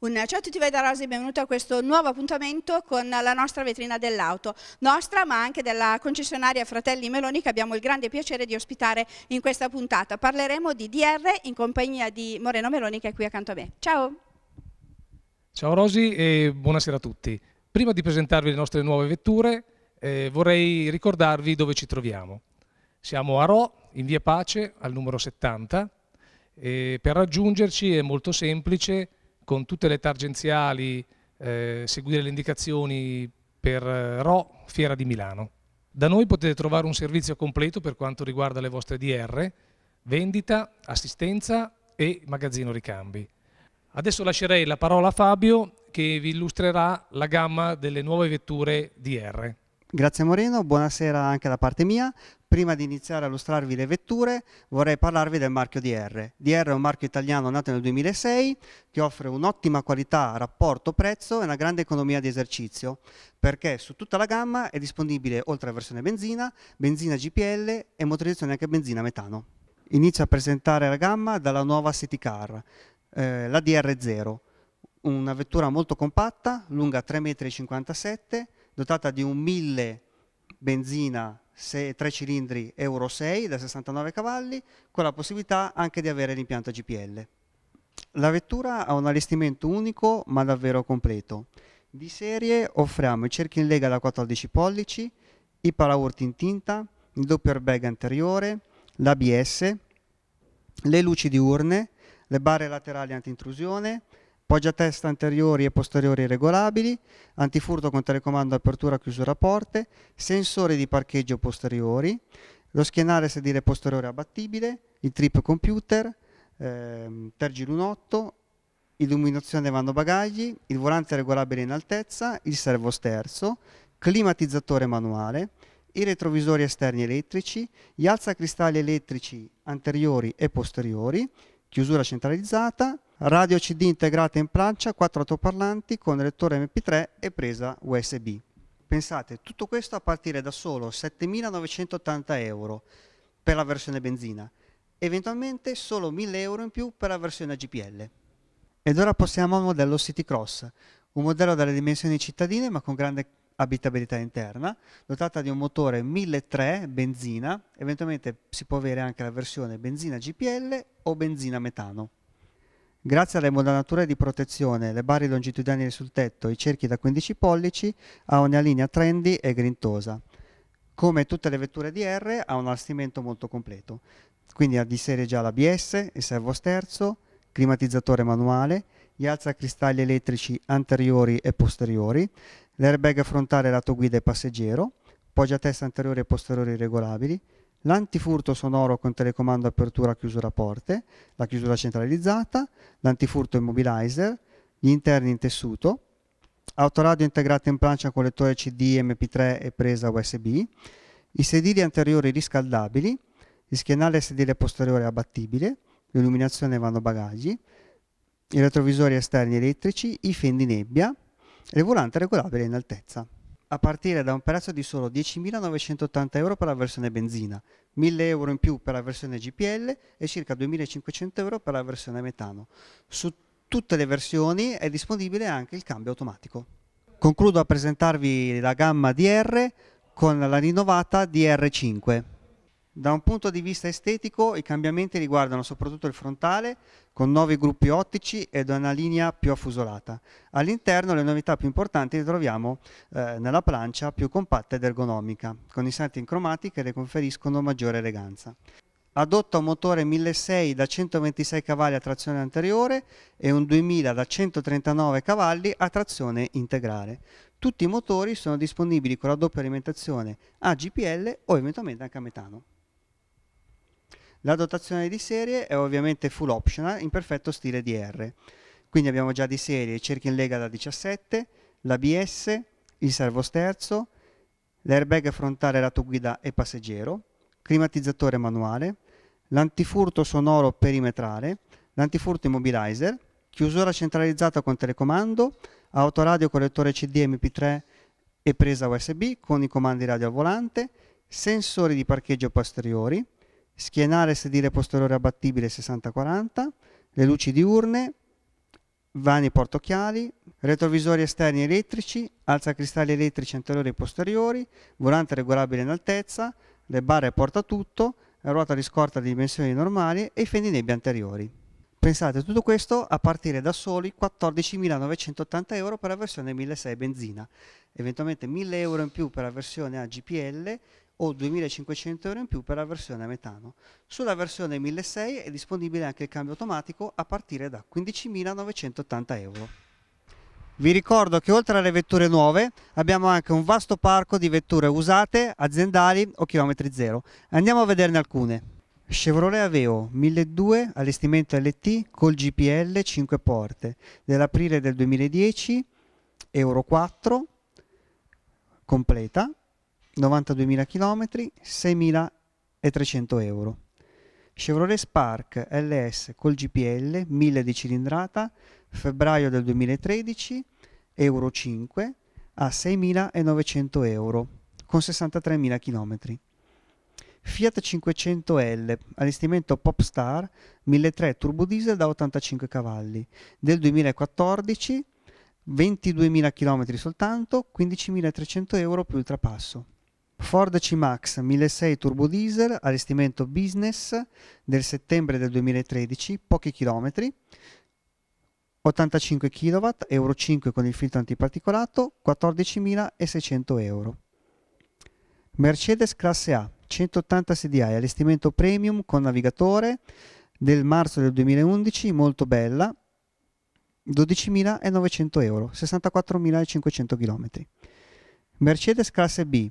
Un ciao a tutti voi da Rosa e benvenuti a questo nuovo appuntamento con la nostra vetrina dell'auto, nostra ma anche della concessionaria Fratelli Meloni che abbiamo il grande piacere di ospitare in questa puntata. Parleremo di DR in compagnia di Moreno Meloni che è qui accanto a me. Ciao! Ciao Rosi e buonasera a tutti. Prima di presentarvi le nostre nuove vetture eh, vorrei ricordarvi dove ci troviamo. Siamo a Rò, in via Pace, al numero 70. per raggiungerci è molto semplice con tutte le tangenziali, eh, seguire le indicazioni per eh, RO, Fiera di Milano. Da noi potete trovare un servizio completo per quanto riguarda le vostre DR, vendita, assistenza e magazzino ricambi. Adesso lascerei la parola a Fabio che vi illustrerà la gamma delle nuove vetture DR. Grazie Moreno, buonasera anche da parte mia. Prima di iniziare a illustrarvi le vetture vorrei parlarvi del marchio DR. DR è un marchio italiano nato nel 2006 che offre un'ottima qualità rapporto-prezzo e una grande economia di esercizio perché su tutta la gamma è disponibile oltre alla versione benzina, benzina GPL e motorizzazione anche benzina metano. Inizio a presentare la gamma dalla nuova City Car, eh, la DR0, una vettura molto compatta, lunga 3,57 m dotata di un 1000 benzina 6, 3 cilindri Euro 6 da 69 cavalli, con la possibilità anche di avere l'impianto GPL. La vettura ha un allestimento unico ma davvero completo. Di serie offriamo i cerchi in lega da 14 pollici, i paraurti in tinta, il doppio airbag anteriore, l'ABS, le luci diurne, le barre laterali antintrusione, poggiatesta anteriori e posteriori regolabili, antifurto con telecomando apertura-chiusura porte, sensori di parcheggio posteriori, lo schienale sedile posteriore abbattibile, il trip computer, ehm, tergilunotto, illuminazione vanno bagagli, il volante regolabile in altezza, il servo sterzo, climatizzatore manuale, i retrovisori esterni elettrici, gli alzacristalli elettrici anteriori e posteriori, chiusura centralizzata, radio CD integrata in plancia, quattro autoparlanti con lettore MP3 e presa USB. Pensate, tutto questo a partire da solo 7.980 euro per la versione benzina, eventualmente solo 1.000 euro in più per la versione GPL. Ed ora passiamo al modello City Cross, un modello dalle dimensioni cittadine ma con grande abitabilità interna, dotata di un motore 1.300 benzina, eventualmente si può avere anche la versione benzina GPL o benzina metano. Grazie alle modanature di protezione, le barre longitudinali sul tetto, i cerchi da 15 pollici, ha una linea trendy e grintosa. Come tutte le vetture di R, ha un allestimento molto completo. Quindi ha di serie già l'ABS, il servo sterzo, climatizzatore manuale, gli alzacristalli elettrici anteriori e posteriori, l'airbag frontale lato guida e passeggero, poggia testa anteriore e posteriori regolabili, l'antifurto sonoro con telecomando apertura chiusura porte, la chiusura centralizzata, l'antifurto immobilizer, gli interni in tessuto, autoradio integrato in plancia con lettore CD, MP3 e presa USB, i sedili anteriori riscaldabili, il schienale sedile posteriore abbattibile, l'illuminazione vanno bagagli, i retrovisori esterni elettrici, i fendi nebbia e il volante regolabile in altezza a partire da un prezzo di solo 10.980 euro per la versione benzina, 1.000 euro in più per la versione GPL e circa 2.500 euro per la versione metano. Su tutte le versioni è disponibile anche il cambio automatico. Concludo a presentarvi la gamma DR con la rinnovata DR5. Da un punto di vista estetico i cambiamenti riguardano soprattutto il frontale con nuovi gruppi ottici ed una linea più affusolata. All'interno le novità più importanti le troviamo eh, nella plancia più compatta ed ergonomica, con i salti in cromati che le conferiscono maggiore eleganza. Adotta un motore 1600 da 126 cavalli a trazione anteriore e un 2000 da 139 cavalli a trazione integrale. Tutti i motori sono disponibili con la doppia alimentazione a GPL o eventualmente anche a metano. La dotazione di serie è ovviamente full optional in perfetto stile DR. Quindi abbiamo già di serie cerchi in lega da 17, l'ABS, il servo sterzo, l'airbag frontale lato guida e passeggero, climatizzatore manuale, l'antifurto sonoro perimetrale, l'antifurto immobilizer, chiusura centralizzata con telecomando, autoradio con CD MP3 e presa USB con i comandi radio al volante, sensori di parcheggio posteriori, schienare sedile posteriore abbattibile 60-40, le luci diurne, vani portochiali, retrovisori esterni elettrici, alza cristalli elettrici anteriori e posteriori, volante regolabile in altezza, le barre portatutto, ruota di scorta di dimensioni normali e i fendinebbia anteriori. Pensate, tutto questo a partire da soli 14.980 euro per la versione 1.600 benzina, eventualmente 1.000 euro in più per la versione a GPL o 2500 euro in più per la versione a metano. Sulla versione 1600 è disponibile anche il cambio automatico a partire da 15.980 euro. Vi ricordo che oltre alle vetture nuove abbiamo anche un vasto parco di vetture usate, aziendali o chilometri zero. Andiamo a vederne alcune. Chevrolet Aveo 1200 allestimento LT col GPL 5 porte dell'aprile del 2010, Euro 4 completa 92.000 km, 6.300 euro. Chevrolet Spark LS col GPL 1000 di cilindrata, febbraio del 2013, euro 5 a 6.900 euro con 63.000 km. Fiat 500L, allestimento Popstar 1.3 turbo diesel da 85 cavalli, del 2014, 22.000 km soltanto, 15.300 euro più il trapasso. Ford C-Max 1600 turbo diesel allestimento business del settembre del 2013, pochi chilometri, 85 kW, Euro 5 con il filtro antiparticolato, 14.600 euro. Mercedes classe A, 180 SDI, allestimento premium con navigatore del marzo del 2011, molto bella, 12.900 euro, 64.500 km. Mercedes classe B,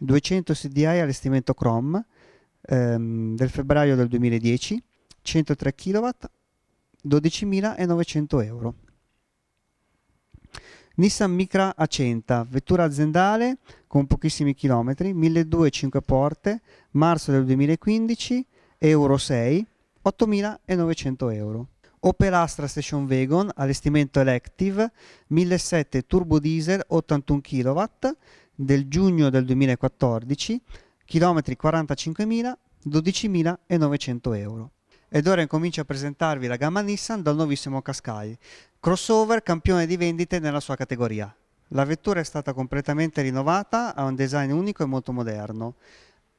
200 SDI allestimento Chrome ehm, del febbraio del 2010, 103 kW, 12.900 euro. Nissan Micra A100, vettura aziendale con pochissimi chilometri, 1.200 porte, marzo del 2015, Euro 6, 8.900 euro. Opel Astra Station Wagon, allestimento Elective, 1.700 turbo diesel, 81 kW, del giugno del 2014, chilometri 45.000, 12.900 euro. Ed ora incomincio a presentarvi la gamma Nissan dal nuovissimo Qashqai, crossover campione di vendite nella sua categoria. La vettura è stata completamente rinnovata, ha un design unico e molto moderno.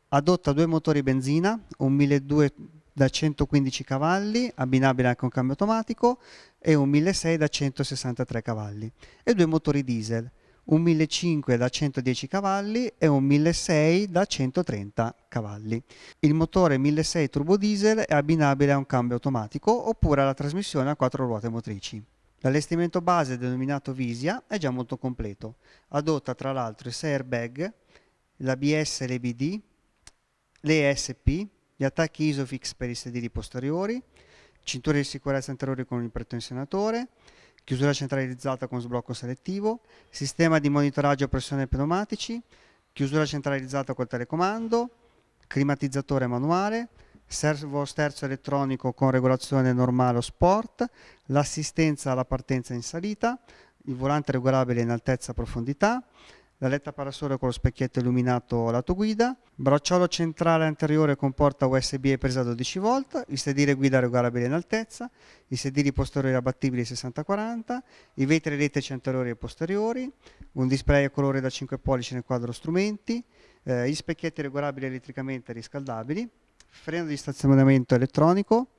Adotta due motori benzina, un 1200 da 115 cavalli, abbinabile anche a un cambio automatico, e un 1600 da 163 cavalli, e due motori diesel un 1500 da 110 cavalli e un 1600 da 130 cavalli. Il motore 1600 turbo diesel è abbinabile a un cambio automatico oppure alla trasmissione a quattro ruote motrici. L'allestimento base denominato Visia è già molto completo. Adotta tra l'altro i 6 airbag, la BS e l'EBD, le ESP, gli attacchi ISOFIX per i sedili posteriori, cinture di sicurezza anteriori con il pretensionatore, chiusura centralizzata con sblocco selettivo, sistema di monitoraggio a pressione pneumatici, chiusura centralizzata col telecomando, climatizzatore manuale, servo sterzo elettronico con regolazione normale o sport, l'assistenza alla partenza in salita, il volante regolabile in altezza e profondità, la letta parasole con lo specchietto illuminato lato guida, bracciolo centrale anteriore con porta USB e presa 12V, il sedile guida regolabile in altezza, i sedili posteriori abbattibili 60-40, i vetri elettrici anteriori e posteriori, un display a colore da 5 pollici nel quadro strumenti, eh, gli specchietti regolabili elettricamente riscaldabili, freno di stazionamento elettronico,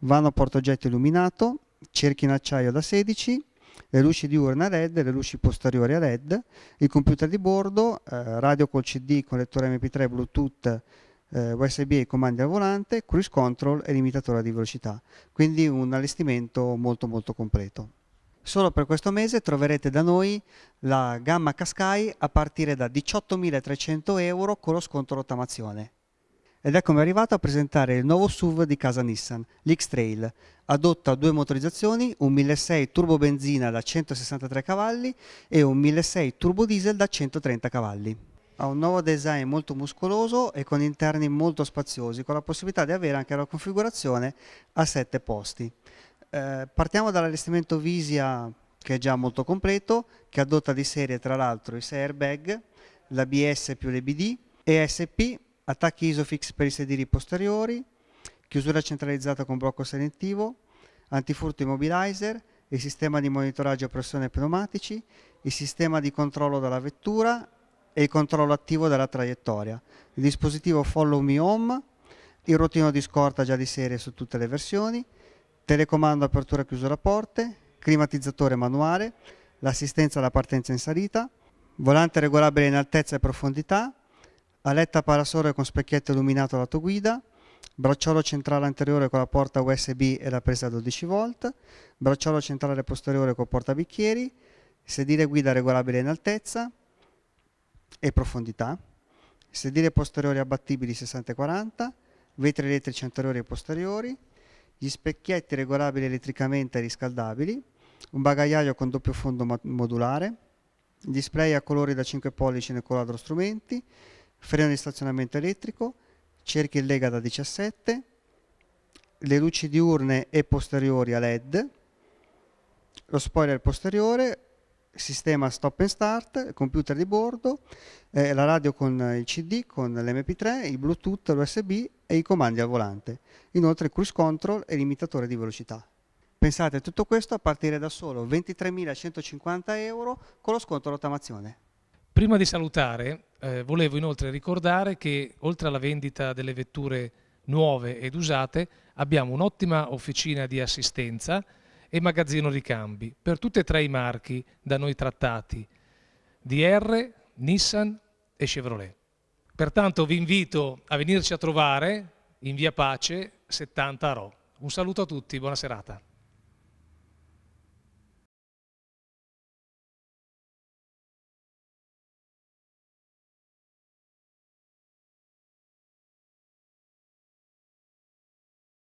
vano portoggetto illuminato, cerchi in acciaio da 16, le luci diurne a LED, le luci posteriori a LED, il computer di bordo, eh, radio col CD con lettore MP3, Bluetooth, eh, USB e comandi al volante, cruise control e limitatore di velocità. Quindi un allestimento molto molto completo. Solo per questo mese troverete da noi la gamma Cascai a partire da 18.300 euro con lo sconto rottamazione ed ecco, è come arrivato a presentare il nuovo SUV di casa Nissan, l'X-Trail. Adotta due motorizzazioni, un 1.6 turbobenzina da 163 cavalli e un 1.6 turbo diesel da 130 cavalli. Ha un nuovo design molto muscoloso e con interni molto spaziosi, con la possibilità di avere anche la configurazione a 7 posti. Eh, partiamo dall'allestimento Visia che è già molto completo, che adotta di serie tra l'altro i 6 airbag, l'ABS più l'EBD, ESP attacchi ISOFIX per i sedili posteriori, chiusura centralizzata con blocco selettivo, antifurto immobilizer, il sistema di monitoraggio a pressione pneumatici, il sistema di controllo della vettura e il controllo attivo della traiettoria, il dispositivo Follow Me Home, il rotino di scorta già di serie su tutte le versioni, telecomando apertura e chiusura porte, climatizzatore manuale, l'assistenza alla partenza in salita, volante regolabile in altezza e profondità, aletta parasole con specchietto illuminato lato guida, bracciolo centrale anteriore con la porta USB e la presa 12V, bracciolo centrale posteriore con porta bicchieri, sedile guida regolabile in altezza e profondità, sedile posteriori abbattibili 60-40, vetri elettrici anteriori e posteriori, gli specchietti regolabili elettricamente e riscaldabili, un bagagliaio con doppio fondo modulare, display a colori da 5 pollici nel quadro strumenti, freno di stazionamento elettrico, cerchi in lega da 17, le luci diurne e posteriori a LED, lo spoiler posteriore, sistema stop and start, computer di bordo, eh, la radio con il CD, con l'MP3, il Bluetooth, l'USB e i comandi al volante. Inoltre il cruise control e limitatore di velocità. Pensate a tutto questo a partire da solo 23.150 euro con lo sconto rottamazione. Prima di salutare, eh, volevo inoltre ricordare che oltre alla vendita delle vetture nuove ed usate abbiamo un'ottima officina di assistenza e magazzino ricambi per tutti e tre i marchi da noi trattati DR, Nissan e Chevrolet. Pertanto vi invito a venirci a trovare in via Pace 70 Ro. Un saluto a tutti, buona serata.